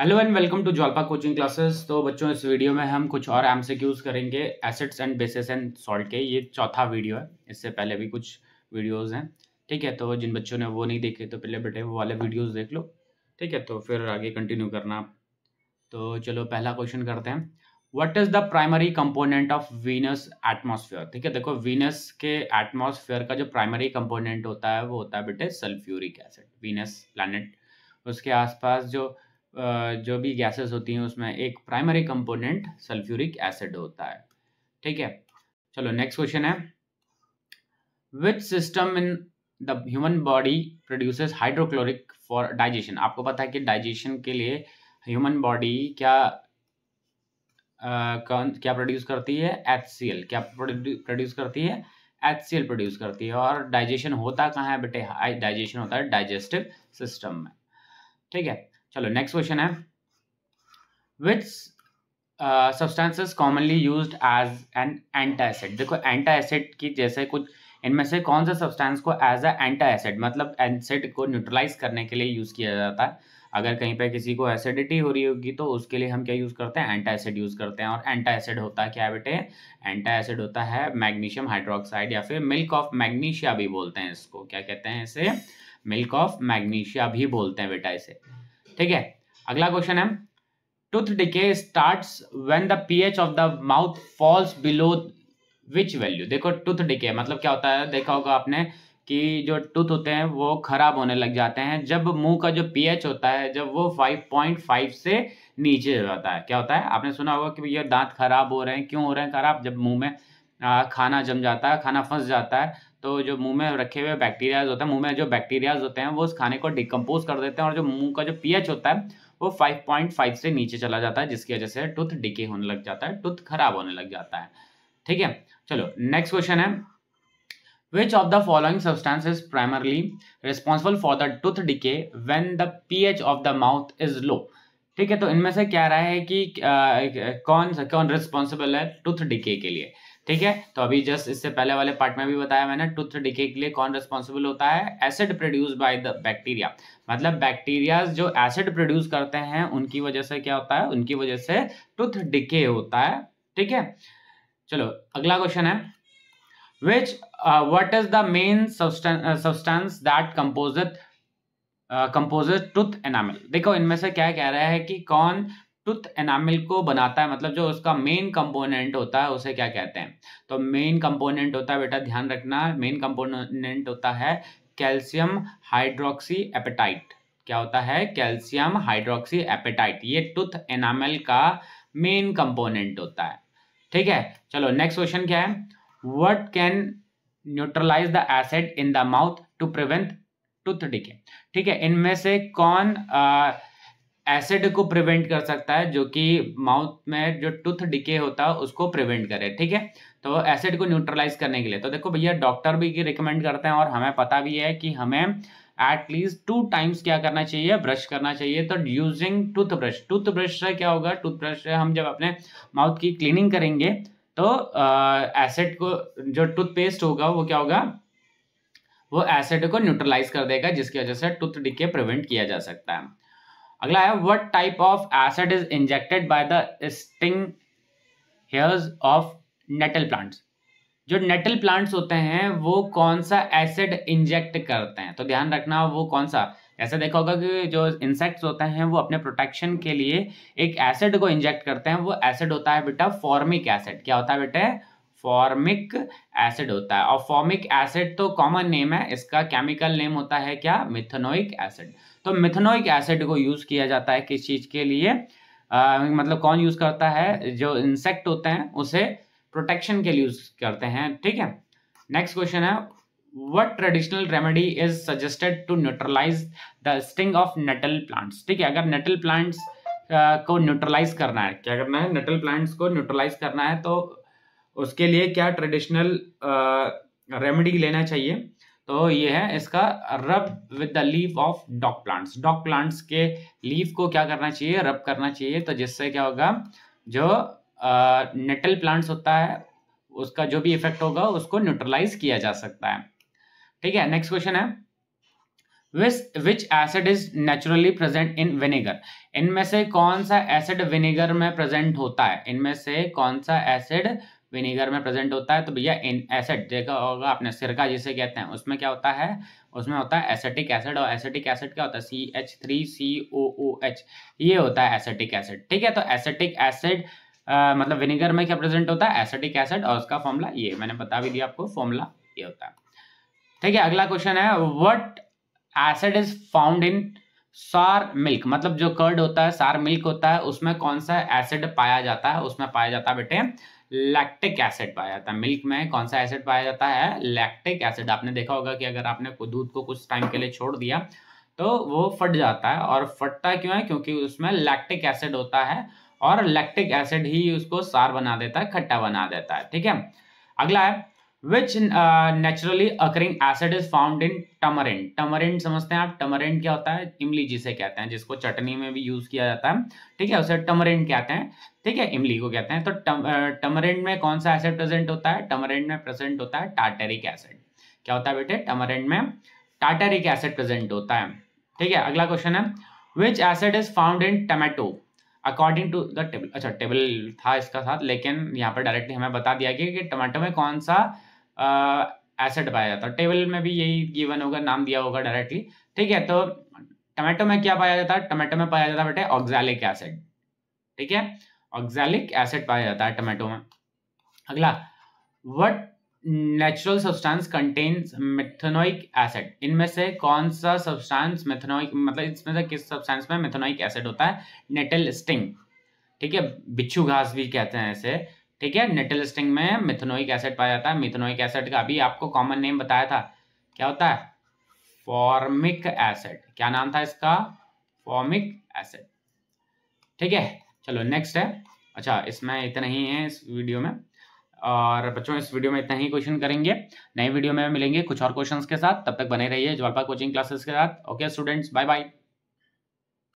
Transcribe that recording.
hello and welcome to Jolpa coaching classes तो बच्चों इस वीडियो में हम कुछ और एम करेंगे acids and bases and salt के ये चौथा वीडियो है इससे पहले भी कुछ वीडियोस हैं ठीक है तो जिन बच्चों ने वो नहीं देखे तो पहले बेटे वो वाले वीडियोस देख लो ठीक है तो फिर आगे कंटिन्यू करना तो चलो पहला क्वेश्चन करते हैं what is the primary component of Venus atmosphere ठीक है देखो वीनस के एटमोसफियर का जो प्राइमरी कंपोनेंट होता है वो होता है बेटे सल्फ्यूरिक एसिड वीनस प्लानट उसके आसपास जो जो भी गैसेस होती हैं उसमें एक प्राइमरी कंपोनेंट सल्फ्यूरिक एसिड होता है ठीक है चलो नेक्स्ट क्वेश्चन है which system in the human body produces hydrochloric for digestion आपको पता है कि डाइजेशन के लिए ह्यूमन बॉडी क्या कौन क्या प्रोड्यूस करती है एच क्या प्रोड्यूस करती है एच प्रोड्यूस करती है और डाइजेशन होता कहाँ है बेटे डाइजेशन होता है डाइजेस्टिव सिस्टम में ठीक है चलो नेक्स्ट क्वेश्चन है which substances commonly use as an antacid देखो एंटा एसिड की जैसे कुछ इनमें से कौन सा सब्सटेंस को एज अ एंटा एसिड मतलब एसिड को न्यूट्रलाइज करने के लिए यूज़ किया जाता है अगर कहीं पे किसी को एसिडिटी हो रही होगी तो उसके लिए हम क्या यूज़ करते हैं एंटा एसिड यूज़ करते हैं और एंटा एसिड होता है क्या बेटे एंटा एसिड होता है मैग्नीशियम हाइड्रोक्साइड या फिर मिल्क ऑफ मैग्नीशिया भी बोलते हैं इसको क्या कहते हैं इसे मिल्क ऑफ मैग्नीशिया भी बोलते हैं बेटा इसे ठीक है अगला क्वेश्चन है tooth decay starts when the pH of the mouth falls below which value देखो टूथ डिके मतलब क्या होता है देखा होगा आपने कि जो टूथ होते हैं वो खराब होने लग जाते हैं जब मुंह का जो पीएच होता है जब वो 5.5 से नीचे जाता है क्या होता है आपने सुना होगा कि भैया दांत खराब हो रहे हैं क्यों हो रहे हैं खराब जब मुंह में खाना जम जाता है खाना फंस जाता है तो जो मुंह में रखे हुए बैक्टीरियाज होते हैं मुंह में जो बैक्टीरियाज होते हैं वो उस खाने को डिकम्पोज कर देते हैं और जो मुंह का जो पीएच होता है वो 5.5 से नीचे चला जाता है जिसकी वजह से टूथ डिके होने लग जाता है टूथ खराब होने लग जाता है ठीक है चलो नेक्स्ट क्वेश्चन है which of the following substance is primarily responsible for the tooth decay when the P of the mouth is low ठीक है तो इनमें से क्या रहा है कि आ, कौन कौन रिस्पॉन्सिबल है टूथ डिके के लिए ठीक है तो अभी जस्ट इससे पहले वाले पार्ट में भी बताया मैंने टूथ डिके के लिए कौन रिस्पॉन्सिबल होता है acid produce by the bacteria मतलब बैक्टीरिया जो एसिड प्रोड्यूस करते हैं उनकी वजह से क्या होता है उनकी वजह से टूथ डिके होता है ठीक है चलो अगला क्वेश्चन है which what is the main substance that composite composite tooth enamel देखो इनमें से क्या कह रहा है कि कौन टूथ एनामिल को बनाता है मतलब जो उसका मेन कंपोनेंट होता है उसे क्या कहते हैं तो मेन कंपोनेंट होता है बेटा ध्यान रखना मेन कंपोनेंट होता है कैल्शियम हाइड्रोक्सी एपेटाइट क्या होता है कैल्शियम हाइड्रोक्सी एपेटाइट ये टूथ एनामल का मेन कंपोनेंट होता है ठीक है चलो नेक्स्ट क्वेश्चन क्या है what can neutralise the acid in the mouth to prevent tooth decay ठीक है इनमें से कौन आ, एसिड को प्रिवेंट कर सकता है जो कि माउथ में जो टूथ डिके होता है उसको प्रिवेंट करे ठीक है तो एसिड को न्यूट्रलाइज करने के लिए तो देखो भैया डॉक्टर भी रिकमेंड करते हैं और हमें पता भी है कि हमें एटलीस्ट टू टाइम्स क्या करना चाहिए ब्रश करना चाहिए तो using toothbrush toothbrush से क्या होगा टूथ ब्रश से हम जब अपने माउथ की क्लीनिंग करेंगे तो एसिड को जो टूथपेस्ट होगा वो क्या होगा वो एसिड को न्यूट्रलाइज कर देगा जिसकी वजह से टूथ डिके प्रिवेंट किया जा सकता है अगला है what type of acid is injected by the sting hairs of nettle plants जो नेटल प्लांट्स होते हैं वो कौन सा एसिड इंजेक्ट करते हैं तो ध्यान रखना वो कौन सा ऐसे देखा होगा कि जो इंसेक्ट्स होते हैं वो अपने प्रोटेक्शन के लिए एक एसिड को इंजेक्ट करते हैं वो एसिड होता है बेटा फॉर्मिक एसिड क्या होता है बेटा फॉर्मिक एसिड होता है और फॉर्मिक एसिड तो कॉमन नेम है इसका केमिकल नेम होता है क्या मिथेनोइक एसिड तो मिथनोइक एसिड को यूज किया जाता है किस चीज के लिए आ, मतलब कौन यूज करता है जो इंसेक्ट होते हैं उसे प्रोटेक्शन के लिए यूज करते हैं ठीक है नेक्स्ट क्वेश्चन है what traditional remedy is suggested to neutralise the sting of nettle plants ठीक है अगर नेटल प्लांट्स को न्यूट्रलाइज करना है क्या करना है नेटल प्लांट्स को न्यूट्रलाइज करना है तो उसके लिए क्या ट्रेडिशनल रेमेडी लेना चाहिए तो ये है इसका rub with the leave of dog plants dog plants के लीव को क्या करना चाहिए रब करना चाहिए तो जिससे क्या होगा जो नेटल प्लांट्स होता है उसका जो भी इफेक्ट होगा उसको न्यूट्रलाइज किया जा सकता है ठीक है नेक्स्ट क्वेश्चन है which which acid is naturally present in vinegar इनमें से कौन सा एसिड विनेगर में प्रेजेंट होता है इनमें से कौन सा एसिड विनेगर में प्रेजेंट होता है तो भैया इन एसिड देखा होगा आपने सिरका जिसे कहते हैं उसमें क्या होता है उसमें होता है एसेटिक एसिड और एसेटिक एसिड क्या होता है C H three C O O H ये होता है एसेटिक एसिड ठीक है तो एसेटिक एसिड मतलब विनेगर में क्या प्रेजेंट होता है एसेटिक एसिड और उसका फॉर्मूला ये मैंने बता भी दिया आपको फॉर्मूला ये होता है ठीक है अगला क्वेश्चन है what acid is found in sour milk मतलब जो कर्ड होता है सार मिल्क होता है उसमें कौन सा एसिड पाया जाता है उसमें पाया जाता है बेटे लैक्टिक एसिड पाया जाता है मिल्क में कौन सा एसिड पाया जाता है लैक्टिक एसिड आपने देखा होगा कि अगर आपने दूध को कुछ टाइम के लिए छोड़ दिया तो वो फट जाता है और फटता क्यों है क्योंकि उसमें लैक्टिक एसिड होता है और लैक्टिक एसिड ही उसको सार बना देता है खट्टा बना देता है ठीक है अगला है which naturally occurring acid is found in tamarind tamarind समझते हैं आप टमरिन क्या होता है इमली जिसे कहते हैं जिसको चटनी में भी यूज किया जाता है ठीक है उसे टमरिन कहते हैं ठीक है इमली को कहते हैं तो टमरिन uh, में कौन सा एसिड प्रेजेंट होता है टमरिन में प्रेजेंट होता है टाटेरिक एसिड क्या होता है बेटे टमरिन में टाटेरिक एसिड प्रेजेंट होता है ठीक है अगला क्वेश्चन है which acid is found in tomato according to the table अच्छा टेबल था इसका साथ लेकिन यहाँ पर डायरेक्टली हमें बता दिया गया कि टमाटो में कौन सा एसेट पाया जाता है टेबल में भी यही गिवन होगा नाम दिया होगा डायरेक्टली ठीक है तो टमाटो में क्या पाया जाता है टमाटो में पाया जाता है बेटे ऑक्जैलिक एसिड ठीक है ऑक्जैलिक एसिड पाया जाता है टमाटो में अगला what natural substance contains methanoic acid इनमें से कौन सा सब्सटेंस मिथेनोइक मतलब इसमें से किस सब्सटेंस में मिथेनोइक एसिड होता है नेटल स्टिंग ठीक है बिच्छू घास भी कहते हैं ऐसे ठीक है नेटल स्टिंग में मिथनोइक एसिड पाया जाता है मिथनोइक एसिड का अभी आपको कॉमन नेम बताया था क्या होता है फॉर्मिक एसिड क्या नाम था इसका फॉर्मिक एसिड ठीक है चलो नेक्स्ट है अच्छा इसमें इतना ही है इस वीडियो में और बच्चों इस वीडियो में इतना ही क्वेश्चन करेंगे नई वीडियो में मिलेंगे कुछ और क्वेश्चंस के साथ तब तक बने रहिए ज्वालपा कोचिंग क्लासेस के साथ ओके स्टूडेंट्स बाय बाय